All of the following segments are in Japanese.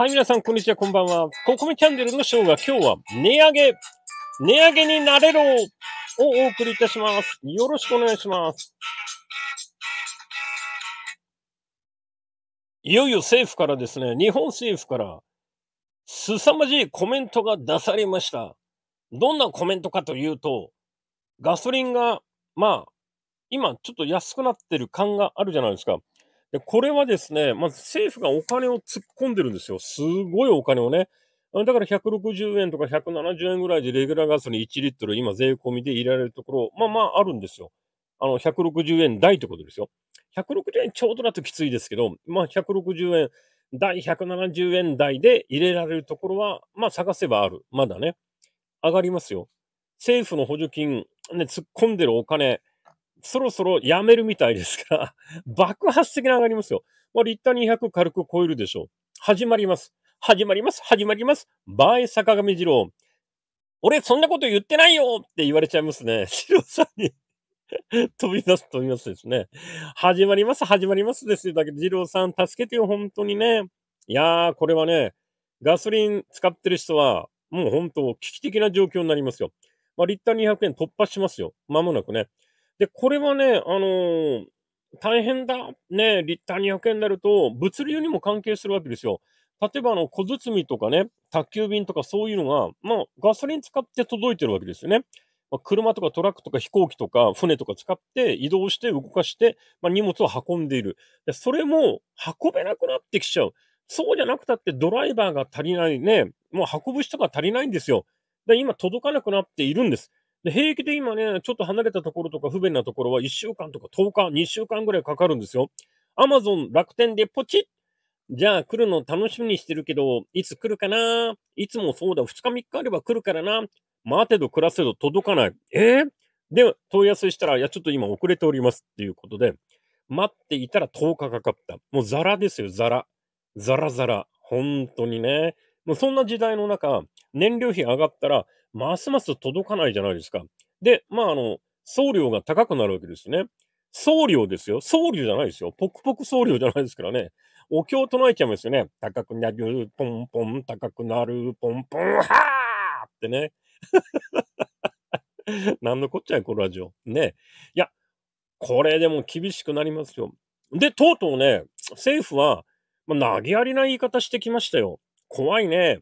はい、皆さん、こんにちは、こんばんは。ココミチャンネルのショーが今日は値上げ、値上げになれろをお送りいたします。よろしくお願いします。いよいよ政府からですね、日本政府から、凄まじいコメントが出されました。どんなコメントかというと、ガソリンが、まあ、今ちょっと安くなってる感があるじゃないですか。で、これはですね、まず政府がお金を突っ込んでるんですよ。すごいお金をね。だから160円とか170円ぐらいでレギュラーガソリン1リットル、今税込みで入れられるところ、まあまああるんですよ。あの、160円台ってことですよ。160円ちょうどだときついですけど、まあ160円台、170円台で入れられるところは、まあ探せばある。まだね。上がりますよ。政府の補助金、ね、突っ込んでるお金、そろそろやめるみたいですが、爆発的な上がりますよ。まあ、リッター200軽く超えるでしょう。始まります。始まります。始まります。バイ坂上二郎。俺、そんなこと言ってないよって言われちゃいますね。二郎さんに 飛び出す、飛び出すですね。始まります。始まりますですよ。だけど、二郎さん、助けてよ。本当にね。いやー、これはね、ガソリン使ってる人は、もう本当、危機的な状況になりますよ。まあ、リッター200円突破しますよ。まもなくね。で、これはね、あのー、大変だ。ね、ター200円になると、物流にも関係するわけですよ。例えば、あの、小包とかね、宅急便とかそういうのが、まあ、ガソリン使って届いてるわけですよね。まあ、車とかトラックとか飛行機とか船とか使って移動して動かして、まあ、荷物を運んでいるで。それも運べなくなってきちゃう。そうじゃなくたってドライバーが足りないね。もう運ぶ人が足りないんですよ。で、今届かなくなっているんです。で、平気で今ね、ちょっと離れたところとか不便なところは1週間とか10日、2週間ぐらいかかるんですよ。アマゾン、楽天でポチッじゃあ来るの楽しみにしてるけど、いつ来るかないつもそうだ、2日3日あれば来るからな待てど暮らせど届かない。えー、で、問い合わせしたら、いや、ちょっと今遅れておりますっていうことで、待っていたら10日かかった。もうザラですよ、ザラ。ザラザラ。本当にね。もうそんな時代の中、燃料費上がったら、ますます届かないじゃないですか。で、まあ、あの、送料が高くなるわけですね。送料ですよ。送料じゃないですよ。ポクポク送料じゃないですからね。お経を唱えちゃいますよね。高くなる、ポンポン、高くなる、ポンポン、はぁってね。なんのこっちゃい、このラジオ。ね。いや、これでも厳しくなりますよ。で、とうとうね、政府は、まあ、投げやりな言い方してきましたよ。怖いね。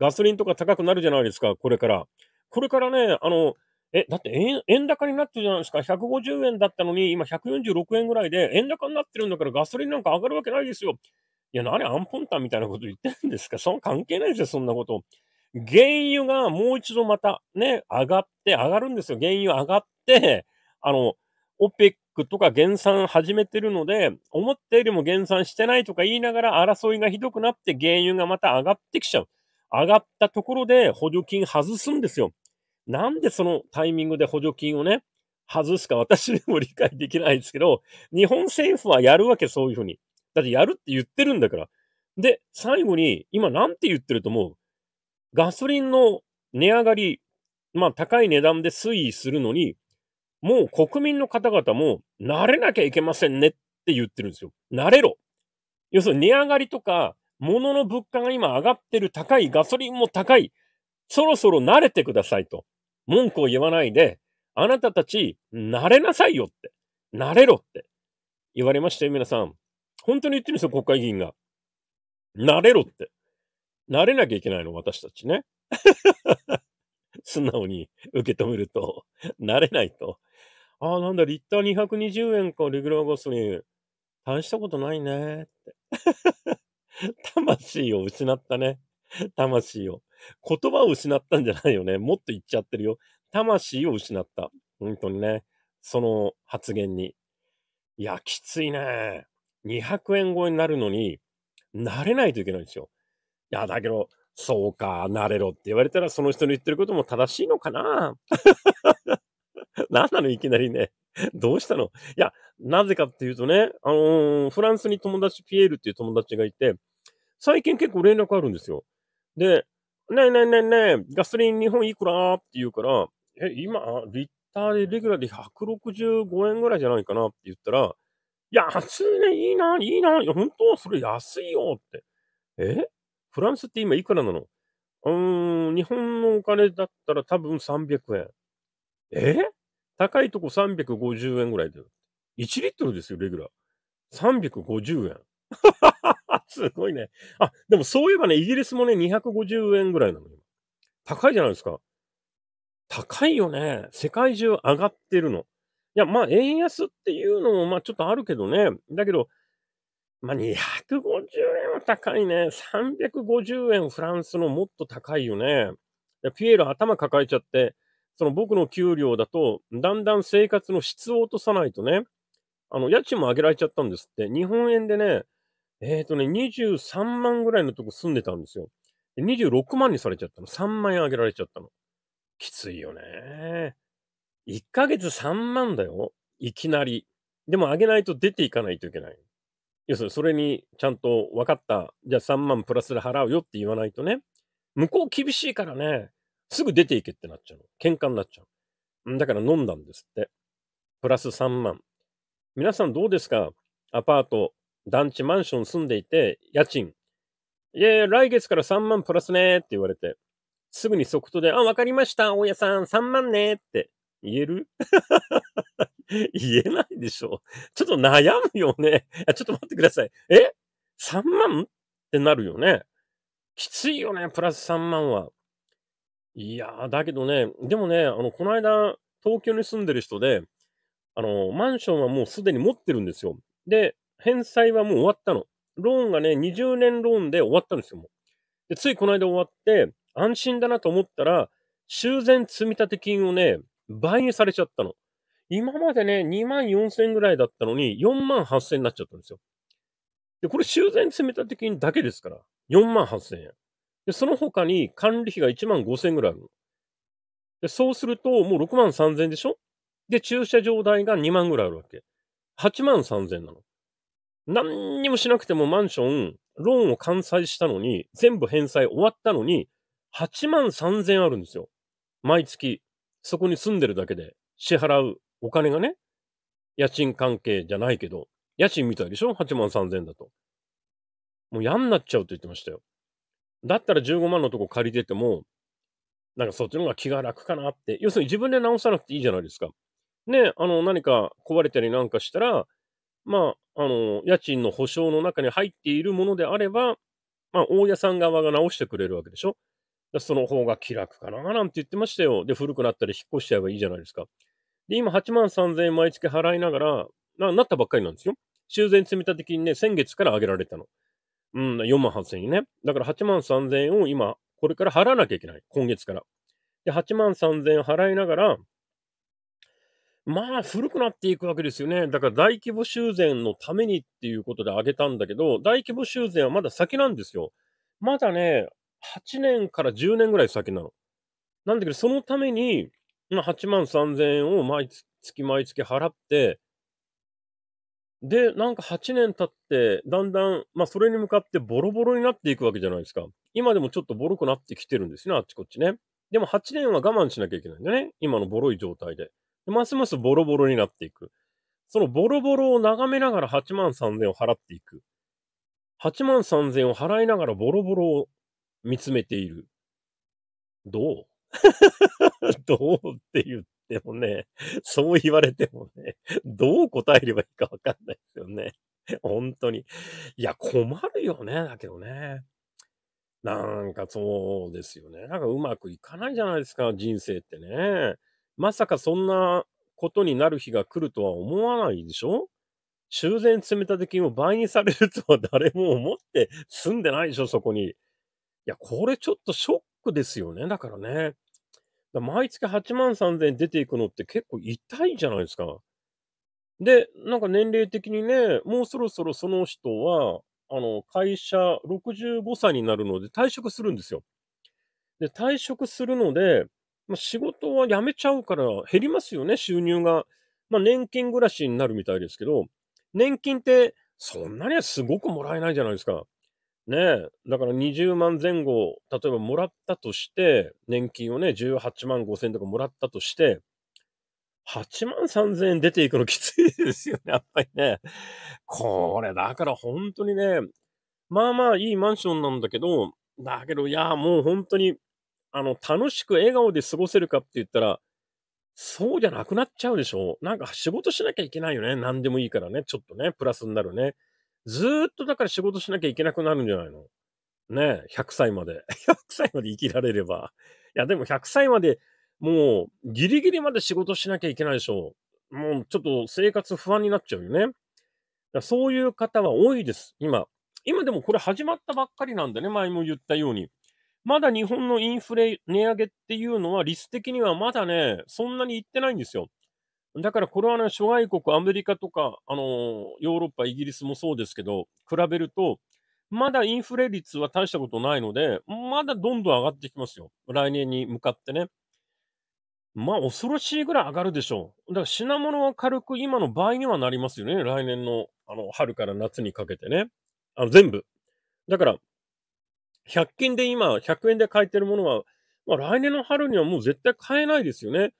ガソリンとか高くなるじゃないですか、これから。これからね、あの、え、だって円円高になってるじゃないですか。150円だったのに、今146円ぐらいで、円高になってるんだからガソリンなんか上がるわけないですよ。いや、何アンポンタンみたいなこと言ってるんですかそん関係ないですよ、そんなこと。原油がもう一度またね、上がって、上がるんですよ。原油上がって、あの、オペックとか減産始めてるので、思ったよりも減産してないとか言いながら争いがひどくなって原油がまた上がってきちゃう。上がったところで補助金外すんですよ。なんでそのタイミングで補助金をね、外すか私でも理解できないですけど、日本政府はやるわけ、そういうふうに。だってやるって言ってるんだから。で、最後に、今なんて言ってると思うガソリンの値上がり、まあ高い値段で推移するのに、もう国民の方々も慣れなきゃいけませんねって言ってるんですよ。慣れろ。要するに値上がりとか、物の物価が今上がってる高い、ガソリンも高い。そろそろ慣れてくださいと。文句を言わないで、あなたたち、慣れなさいよって。慣れろって言われましたよ、皆さん。本当に言ってるんですよ、国会議員が。慣れろって。慣れなきゃいけないの、私たちね。素直に受け止めると、慣れないと。ああ、なんだ、リッター220円か、レギュラーガソリン。大したことないね。って 魂を失ったね。魂を。言葉を失ったんじゃないよね。もっと言っちゃってるよ。魂を失った。本当にね。その発言に。いや、きついね。200円超えになるのに、慣れないといけないんですよ。いや、だけど、そうか、なれろって言われたら、その人の言ってることも正しいのかな何 なのいきなりね。どうしたのいや、なぜかっていうとね、あのー、フランスに友達、ピエールっていう友達がいて、最近結構連絡あるんですよ。で、ねえねえねえねえ、ガソリン日本いくらって言うから、え、今、リッターでレギュラーで165円ぐらいじゃないかなって言ったら、いや、安いね、いいな、いいな、本当それ安いよって。えフランスって今いくらなのうーん、日本のお金だったら多分300円。え高いとこ350円ぐらいで。1リットルですよ、レギュラー。350円。すごいね。あ、でもそういえばね、イギリスもね、250円ぐらいなのよ。高いじゃないですか。高いよね。世界中上がってるの。いや、まあ、円安っていうのも、まあ、ちょっとあるけどね。だけど、まあ、250円は高いね。350円フランスのもっと高いよね。ピエール頭抱えちゃって、その僕の給料だと、だんだん生活の質を落とさないとね、あの、家賃も上げられちゃったんですって。日本円でね、えっ、ー、とね、23万ぐらいのとこ住んでたんですよ。26万にされちゃったの。3万円上げられちゃったの。きついよね。1ヶ月3万だよ。いきなり。でも上げないと出ていかないといけない。要するにそれにちゃんと分かった、じゃあ3万プラスで払うよって言わないとね、向こう厳しいからね、すぐ出ていけってなっちゃうの。喧嘩になっちゃう。だから飲んだんですって。プラス3万。皆さんどうですかアパート、団地、マンション住んでいて、家賃。いや来月から3万プラスねって言われて、すぐに即答で、あ、わかりました、大家さん、3万ねって言える 言えないでしょ。ちょっと悩むよね。ちょっと待ってください。え ?3 万ってなるよね。きついよね、プラス3万は。いやー、だけどね、でもね、あの、この間、東京に住んでる人で、あの、マンションはもうすでに持ってるんですよ。で、返済はもう終わったの。ローンがね、20年ローンで終わったんですよ、もう。で、ついこの間終わって、安心だなと思ったら、修繕積立金をね、倍にされちゃったの。今までね、2万4千ぐらいだったのに、4万8千になっちゃったんですよ。で、これ修繕積立金だけですから、4万8千円。で、その他に管理費が1万5千ぐらいあるで、そうすると、もう6万3千でしょで、駐車場代が2万ぐらいあるわけ。8万3千なの。何にもしなくてもマンション、ローンを完済したのに、全部返済終わったのに、8万3千あるんですよ。毎月。そこに住んでるだけで支払うお金がね、家賃関係じゃないけど、家賃みたいでしょ ?8 万3000円だと。もう嫌になっちゃうと言ってましたよ。だったら15万のとこ借りてても、なんかそっちの方が気が楽かなって。要するに自分で直さなくていいじゃないですか。ね、あの、何か壊れたりなんかしたら、まあ、あの、家賃の保証の中に入っているものであれば、まあ、大家さん側が直してくれるわけでしょ。その方が気楽かななんて言ってましたよ。で、古くなったり引っ越しちゃえばいいじゃないですか。で、今8万3000円毎月払いながら、ななったばっかりなんですよ。修繕積立金ね、先月から上げられたの。うん、4万8000円ね。だから8万3000円を今、これから払わなきゃいけない。今月から。で、8万3000円払いながら、まあ、古くなっていくわけですよね。だから大規模修繕のためにっていうことで上げたんだけど、大規模修繕はまだ先なんですよ。まだね、8年から10年ぐらい先なの。なんだけど、そのために、まあ、8万3000円を毎月毎月払って、で、なんか8年経って、だんだん、まあ、それに向かってボロボロになっていくわけじゃないですか。今でもちょっとボロくなってきてるんですね、あっちこっちね。でも8年は我慢しなきゃいけないんだね。今のボロい状態で。でますますボロボロになっていく。そのボロボロを眺めながら8万3000を払っていく。8万3000を払いながらボロボロを見つめている。どう どうって言ってもね、そう言われてもね、どう答えればいいかわかんないですよね。本当に。いや、困るよね、だけどね。なんかそうですよね。なんかうまくいかないじゃないですか、人生ってね。まさかそんなことになる日が来るとは思わないでしょ修繕積立金を倍にされるとは誰も思って住んでないでしょ、そこに。いや、これちょっとショックですよね。だからね。ら毎月8万3000円出ていくのって結構痛いじゃないですか。で、なんか年齢的にね、もうそろそろその人は、あの、会社65歳になるので退職するんですよ。で、退職するので、まあ、仕事は辞めちゃうから減りますよね、収入が。まあ、年金暮らしになるみたいですけど、年金ってそんなにはすごくもらえないじゃないですか。ねだから20万前後、例えばもらったとして、年金をね、18万5千とかもらったとして、8万3千円出ていくのきついですよね、やっぱりね。これ、だから本当にね、まあまあいいマンションなんだけど、だけど、いや、もう本当に、あの、楽しく笑顔で過ごせるかって言ったら、そうじゃなくなっちゃうでしょなんか仕事しなきゃいけないよね。何でもいいからね。ちょっとね、プラスになるね。ずーっとだから仕事しなきゃいけなくなるんじゃないのねえ、100歳まで。100 歳まで生きられれば。いや、でも100歳まで、もう、ギリギリまで仕事しなきゃいけないでしょう。もう、ちょっと生活不安になっちゃうよね。だそういう方は多いです、今。今でもこれ始まったばっかりなんでね、前も言ったように。まだ日本のインフレ値上げっていうのは、率的にはまだね、そんなにいってないんですよ。だからこれはね、諸外国、アメリカとか、あのヨーロッパ、イギリスもそうですけど、比べると、まだインフレ率は大したことないので、まだどんどん上がってきますよ。来年に向かってね。まあ、恐ろしいぐらい上がるでしょう。だから品物は軽く今の倍にはなりますよね。来年の、あの、春から夏にかけてね。あの、全部。だから、100均で今、100円で買えてるものは、まあ、来年の春にはもう絶対買えないですよね。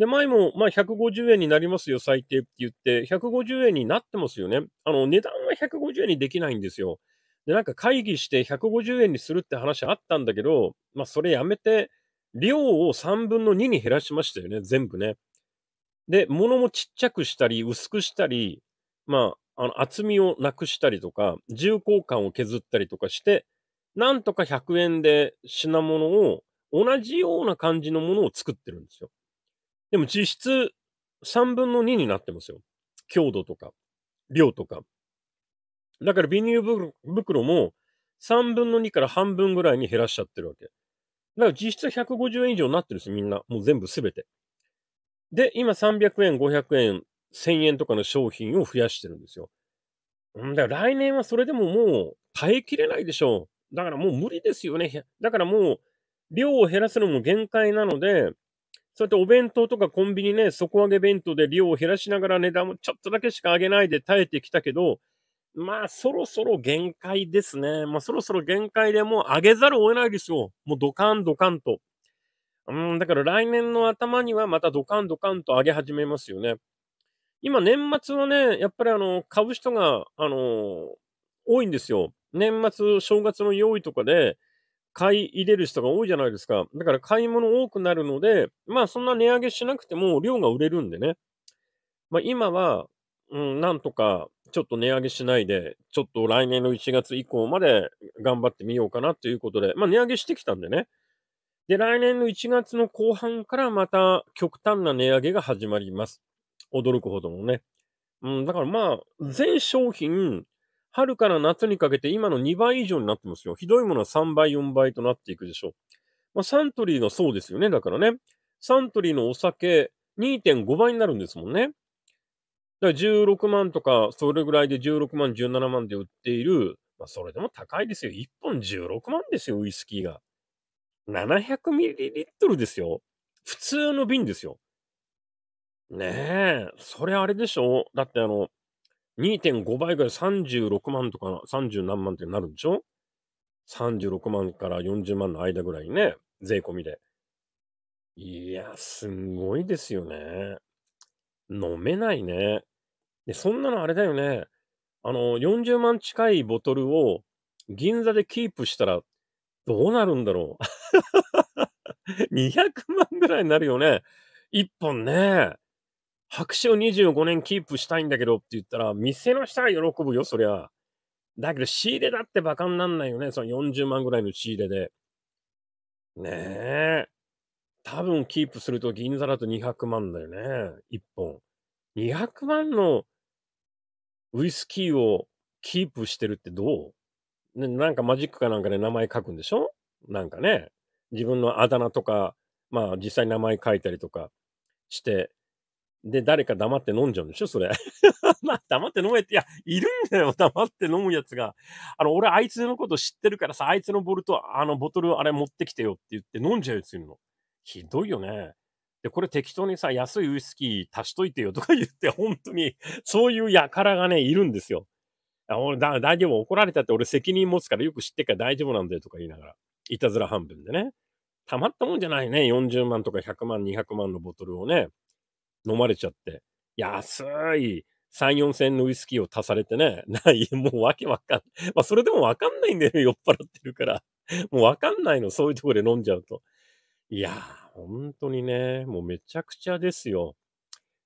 で、前も、まあ、150円になりますよ、最低って言って、150円になってますよね。あの、値段は150円にできないんですよ。で、なんか会議して150円にするって話あったんだけど、まあ、それやめて、量を3分の2に減らしましたよね、全部ね。で、物もちっちゃくしたり、薄くしたり、まあ、あの厚みをなくしたりとか、重厚感を削ったりとかして、なんとか100円で品物を同じような感じのものを作ってるんですよ。でも実質3分の2になってますよ。強度とか、量とか。だからビニール袋も3分の2から半分ぐらいに減らしちゃってるわけ。だから実質150円以上になってるんですみんな。もう全部すべて。で、今300円、500円、1000円とかの商品を増やしてるんですよ。んだから来年はそれでももう耐えきれないでしょう。だからもう無理ですよね。だからもう量を減らすのも限界なので、そうやってお弁当とかコンビニね、底上げ弁当で量を減らしながら値段もちょっとだけしか上げないで耐えてきたけど、まあそろそろ限界ですね。まあそろそろ限界でもう上げざるを得ないですよ。もうドカンドカンと。うん、だから来年の頭にはまたドカンドカンと上げ始めますよね。今年末はね、やっぱりあの、買う人が、あの多いんですよ。年末、正月の用意とかで、買い入れる人が多いじゃないですか。だから買い物多くなるので、まあそんな値上げしなくても量が売れるんでね。まあ今は、うん、なんとかちょっと値上げしないで、ちょっと来年の1月以降まで頑張ってみようかなということで、まあ値上げしてきたんでね。で、来年の1月の後半からまた極端な値上げが始まります。驚くほどのね。うん、だからまあ、全商品春から夏にかけて今の2倍以上になってますよ。ひどいものは3倍、4倍となっていくでしょう。まあ、サントリーのそうですよね。だからね。サントリーのお酒2.5倍になるんですもんね。だから16万とか、それぐらいで16万、17万で売っている。まあ、それでも高いですよ。1本16万ですよ、ウイスキーが。700ミリリットルですよ。普通の瓶ですよ。ねえ。それあれでしょだってあの、2.5倍ぐらい36万とか、30何万ってなるんでしょ ?36 万から40万の間ぐらいね、税込みで。いや、すんごいですよね。飲めないね。で、そんなのあれだよね。あの、40万近いボトルを銀座でキープしたらどうなるんだろう。200 万ぐらいになるよね。1本ね。白紙を25年キープしたいんだけどって言ったら、店の人は喜ぶよ、そりゃ。だけど仕入れだってバカになんないよね。その40万ぐらいの仕入れで。ねえ。多分キープすると銀座だと200万だよね。1本。200万のウイスキーをキープしてるってどう、ね、なんかマジックかなんかで名前書くんでしょなんかね。自分のあだ名とか、まあ実際名前書いたりとかして、で、誰か黙って飲んじゃうんでしょそれ。まあ、黙って飲めって、いや、いるんだよ。黙って飲むやつが。あの、俺、あいつのこと知ってるからさ、あいつのボルト、あの、ボトル、あれ持ってきてよって言って飲んじゃうやついるの。ひどいよね。で、これ適当にさ、安いウイスキー足しといてよとか 言って、本当に、そういう輩がね、いるんですよ。俺、だ、大丈夫、怒られたって俺責任持つからよく知ってから大丈夫なんだよとか言いながら。いたずら半分でね。たまったもんじゃないね。40万とか100万、200万のボトルをね、飲まれちゃって、安い3、4千のウイスキーを足されてね、ない、もうわけわかんない。まあ、それでもわかんないんだよ、酔っ払ってるから。もうわかんないの、そういうところで飲んじゃうと。いやー、本当にね、もうめちゃくちゃですよ。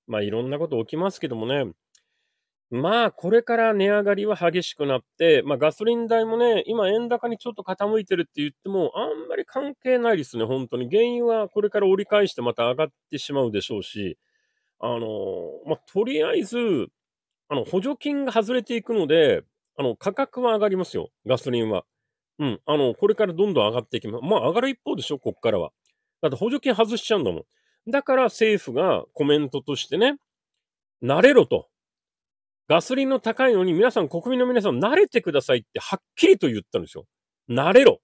まあ、いろんなこと起きますけどもね。まあ、これから値上がりは激しくなって、まあ、ガソリン代もね、今、円高にちょっと傾いてるって言っても、あんまり関係ないですね、本当に。原油はこれから折り返してまた上がってしまうでしょうし、あの、まあ、とりあえず、あの、補助金が外れていくので、あの、価格は上がりますよ、ガソリンは。うん、あの、これからどんどん上がっていきます。まあ、上がる一方でしょ、こっからは。だって補助金外しちゃうんだもん。だから政府がコメントとしてね、慣れろと。ガソリンの高いのに皆さん、国民の皆さん慣れてくださいってはっきりと言ったんですよ。慣れろ。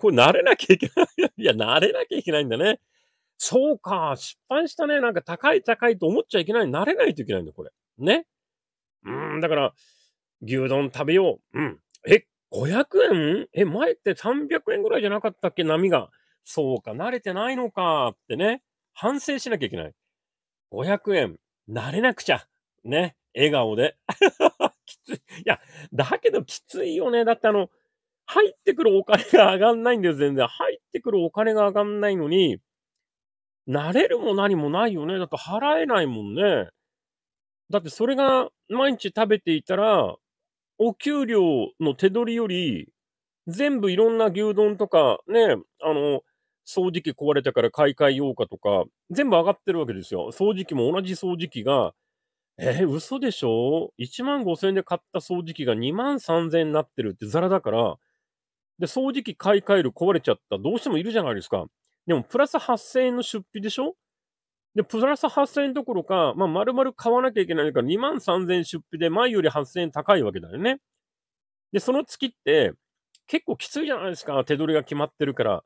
これ慣れなきゃいけない。いや、慣れなきゃいけないんだね。そうか、失敗したね。なんか高い高いと思っちゃいけない。慣れないといけないんだ、これ。ね。うん、だから、牛丼食べよう。うん。え、500円え、前って300円ぐらいじゃなかったっけ波が。そうか、慣れてないのかってね。反省しなきゃいけない。500円、慣れなくちゃ。ね。笑顔で。きつい。いや、だけどきついよね。だってあの、入ってくるお金が上がんないんだよ、全然。入ってくるお金が上がんないのに、慣れるも何もないよね。だって払えないもんね。だってそれが毎日食べていたら、お給料の手取りより、全部いろんな牛丼とか、ね、あの、掃除機壊れたから買い替えようかとか、全部上がってるわけですよ。掃除機も同じ掃除機が、えー、嘘でしょ ?1 万5千円で買った掃除機が2万3千円になってるってザラだから、で、掃除機買い替える壊れちゃった、どうしてもいるじゃないですか。でも、プラス8000円の出費でしょで、プラス8000円どころか、まあ、丸々買わなきゃいけないから、2万3000円出費で、前より8000円高いわけだよね。で、その月って、結構きついじゃないですか、手取りが決まってるから。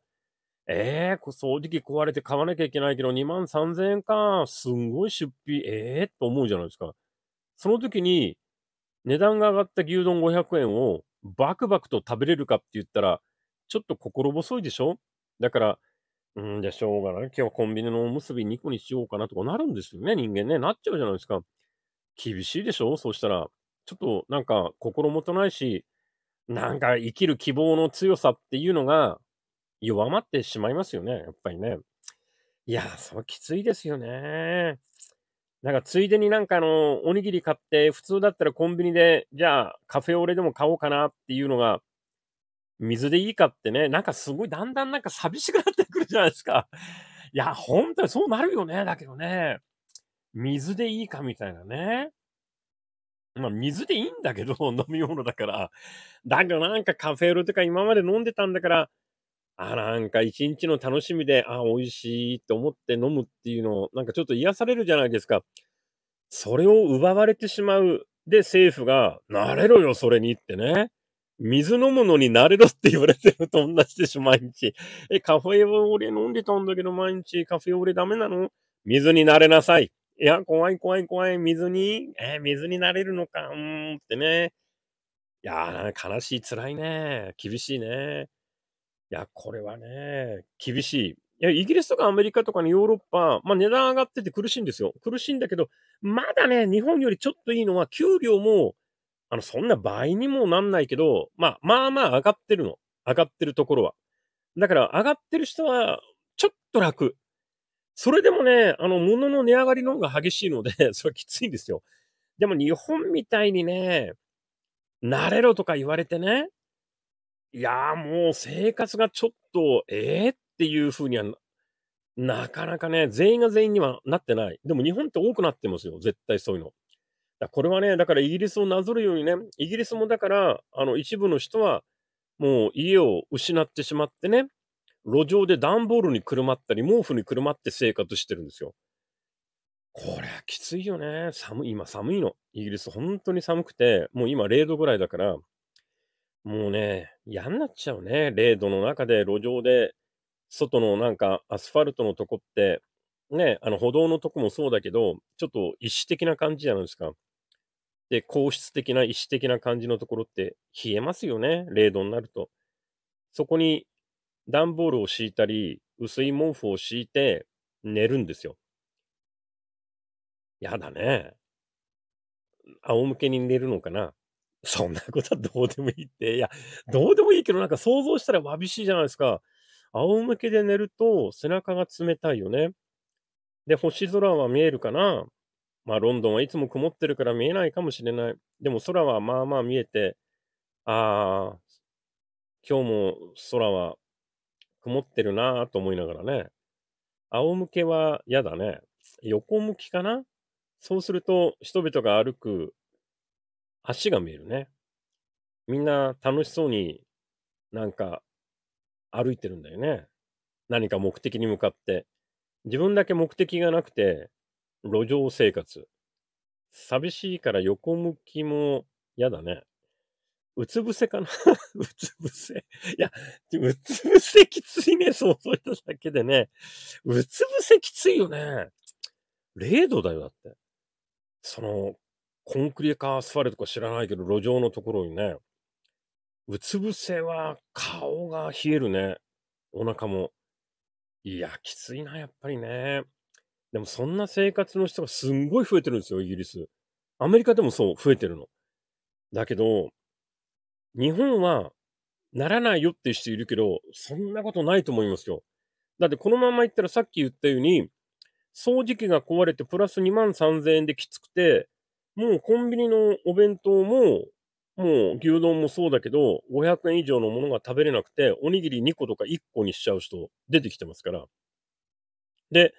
えぇ、ー、掃除機壊れて買わなきゃいけないけど、2万3000円か、すんごい出費、えぇ、ー、と思うじゃないですか。その時に、値段が上がった牛丼500円を、バクバクと食べれるかって言ったら、ちょっと心細いでしょだから、うん、じゃあしょうがない。今日はコンビニのおむすび2個にしようかなとかなるんですよね。人間ね。なっちゃうじゃないですか。厳しいでしょそうしたら。ちょっとなんか心もとないし、なんか生きる希望の強さっていうのが弱まってしまいますよね。やっぱりね。いや、そうきついですよね。なんかついでになんかあの、おにぎり買って、普通だったらコンビニで、じゃあカフェオレでも買おうかなっていうのが、水でいいかってね、なんかすごいだんだんなんか寂しくなってくるじゃないですか。いや、本当にそうなるよね。だけどね、水でいいかみたいなね。まあ、水でいいんだけど、飲み物だから。だけどなんかカフェオレとか今まで飲んでたんだから、あ、なんか一日の楽しみで、あ、美味しいって思って飲むっていうのを、なんかちょっと癒されるじゃないですか。それを奪われてしまう。で、政府が、なれろよ、それにってね。水飲むのに慣れろって言われてると同じでしょ、毎日。え、カフェオレ飲んでたんだけど、毎日カフェオレダメなの水になれなさい。いや、怖い怖い怖い。水に、えー、水になれるのか、うーんってね。いやー、悲しい、辛いね。厳しいね。いや、これはね、厳しい。いや、イギリスとかアメリカとかね、ヨーロッパ、まあ値段上がってて苦しいんですよ。苦しいんだけど、まだね、日本よりちょっといいのは、給料もあの、そんな倍にもなんないけど、まあ、まあまあ上がってるの。上がってるところは。だから、上がってる人は、ちょっと楽。それでもね、あの、物の値上がりの方が激しいので それはきついんですよ。でも日本みたいにね、慣れろとか言われてね、いやーもう生活がちょっと、ええー、っていうふうにはなかなかね、全員が全員にはなってない。でも日本って多くなってますよ、絶対そういうの。これはね、だからイギリスをなぞるようにね、イギリスもだから、あの、一部の人は、もう家を失ってしまってね、路上で段ボールにくるまったり、毛布にくるまって生活してるんですよ。これはきついよね。寒い、今寒いの。イギリス本当に寒くて、もう今0度ぐらいだから、もうね、嫌になっちゃうね。0度の中で路上で、外のなんかアスファルトのとこって、ね、あの歩道のとこもそうだけど、ちょっと意思的な感じじゃないですか。で、硬質的な、意思的な感じのところって冷えますよね。0度になると。そこに段ボールを敷いたり、薄い毛布を敷いて寝るんですよ。やだね。仰向けに寝るのかなそんなことはどうでもいいって。いや、どうでもいいけど、なんか想像したらわびしいじゃないですか。仰向けで寝ると背中が冷たいよね。で、星空は見えるかなまあ、ロンドンはいつも曇ってるから見えないかもしれない。でも空はまあまあ見えて、ああ、今日も空は曇ってるなぁと思いながらね。仰向けは嫌だね。横向きかなそうすると人々が歩く橋が見えるね。みんな楽しそうになんか歩いてるんだよね。何か目的に向かって。自分だけ目的がなくて、路上生活。寂しいから横向きも嫌だね。うつ伏せかな うつ伏せ。いや、うつ伏せきついね。想像しただけでね。うつ伏せきついよね。0度だよ、だって。その、コンクリかアスファルトか知らないけど、路上のところにね。うつ伏せは顔が冷えるね。お腹も。いや、きついな、やっぱりね。でもそんな生活の人がすんごい増えてるんですよ、イギリス。アメリカでもそう、増えてるの。だけど、日本はならないよって人いるけど、そんなことないと思いますよ。だってこのままいったらさっき言ったように、掃除機が壊れてプラス2万3000円できつくて、もうコンビニのお弁当も、もう牛丼もそうだけど、500円以上のものが食べれなくて、おにぎり2個とか1個にしちゃう人出てきてますから。で、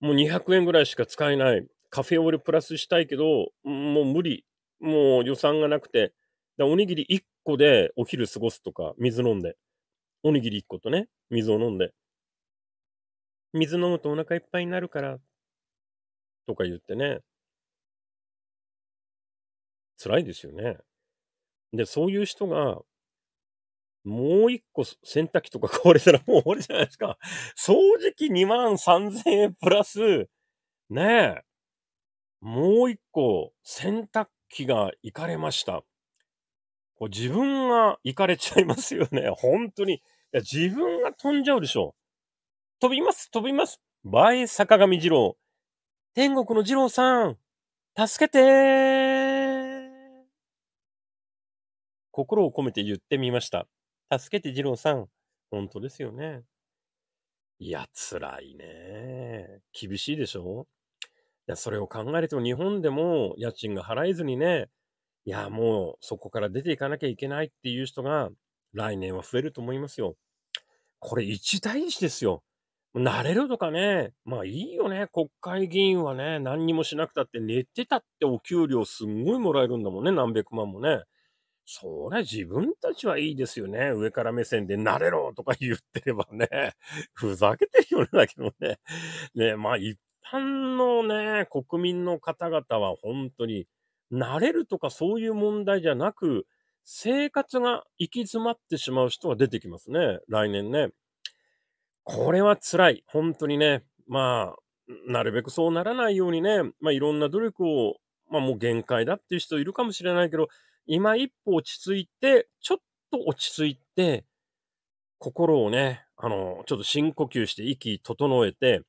もう200円ぐらいしか使えない。カフェオレプラスしたいけど、もう無理。もう予算がなくて。だおにぎり1個でお昼過ごすとか、水飲んで。おにぎり1個とね、水を飲んで。水飲むとお腹いっぱいになるから、とか言ってね。辛いですよね。で、そういう人がもう一個洗濯機とか壊れたらもう終わりじゃないですか。掃除機2万3000円プラス、ねえ、もう一個洗濯機が行かれました。こ自分が行かれちゃいますよね。本当に。いや自分が飛んじゃうでしょ。飛びます、飛びます。バイ坂上二郎。天国の二郎さん、助けて心を込めて言ってみました。助けて、二郎さん。本当ですよね。いや、辛いね。厳しいでしょいや、それを考えると日本でも家賃が払えずにね、いや、もうそこから出ていかなきゃいけないっていう人が来年は増えると思いますよ。これ一大事ですよ。慣れるとかね、まあいいよね。国会議員はね、何にもしなくたって寝てたってお給料すんごいもらえるんだもんね、何百万もね。そりゃ自分たちはいいですよね。上から目線で慣れろとか言ってればね、ふざけてるよねだけどね。ね、まあ一般のね、国民の方々は本当に慣れるとかそういう問題じゃなく、生活が行き詰まってしまう人が出てきますね。来年ね。これは辛い。本当にね。まあ、なるべくそうならないようにね、まあいろんな努力を、まあもう限界だっていう人いるかもしれないけど、今一歩落ち着いて、ちょっと落ち着いて、心をね、あの、ちょっと深呼吸して息整えて、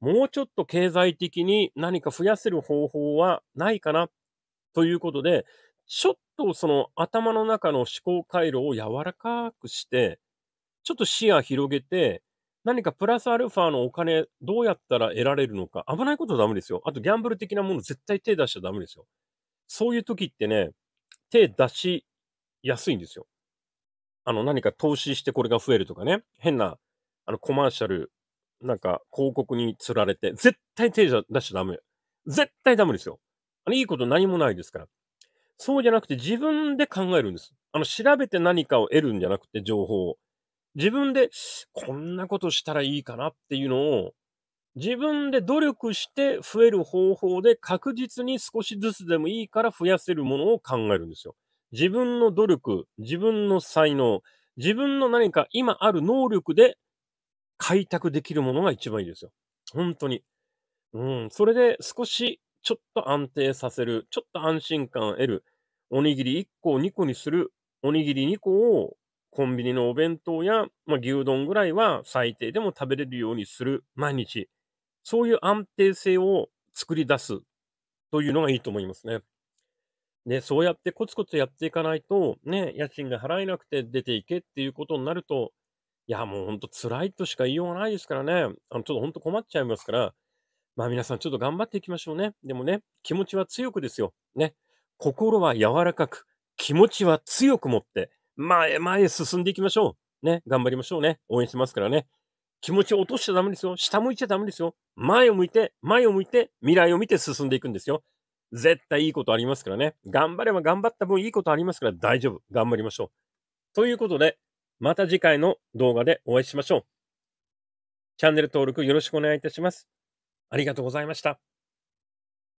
もうちょっと経済的に何か増やせる方法はないかなということで、ちょっとその頭の中の思考回路を柔らかくして、ちょっと視野広げて、何かプラスアルファのお金どうやったら得られるのか、危ないことはダメですよ。あとギャンブル的なもの絶対手出しちゃダメですよ。そういう時ってね、手出しやすいんですよ。あの、何か投資してこれが増えるとかね、変な、あの、コマーシャル、なんか広告に釣られて、絶対手出しちゃダメ。絶対ダメですよ。あの、いいこと何もないですから。そうじゃなくて自分で考えるんです。あの、調べて何かを得るんじゃなくて情報を。自分で、こんなことしたらいいかなっていうのを自分で努力して増える方法で確実に少しずつでもいいから増やせるものを考えるんですよ。自分の努力、自分の才能、自分の何か今ある能力で開拓できるものが一番いいですよ。本当に。うん。それで少しちょっと安定させる、ちょっと安心感を得る、おにぎり1個を2個にする、おにぎり2個をコンビニのお弁当や、まあ、牛丼ぐらいは最低でも食べれるようにする毎日。そういう安定性を作り出すというのがいいと思いますね。で、そうやってコツコツやっていかないと、ね、家賃が払えなくて出ていけっていうことになると、いや、もう本当辛いとしか言いようがないですからね。あの、ちょっと本当困っちゃいますから、まあ皆さんちょっと頑張っていきましょうね。でもね、気持ちは強くですよ。ね。心は柔らかく、気持ちは強く持って、前へ前へ進んでいきましょう。ね。頑張りましょうね。応援してますからね。気持ちを落としちゃダメですよ。下向いちゃダメですよ。前を向いて、前を向いて、未来を見て進んでいくんですよ。絶対いいことありますからね。頑張れば頑張った分いいことありますから大丈夫。頑張りましょう。ということで、また次回の動画でお会いしましょう。チャンネル登録よろしくお願いいたします。ありがとうございました。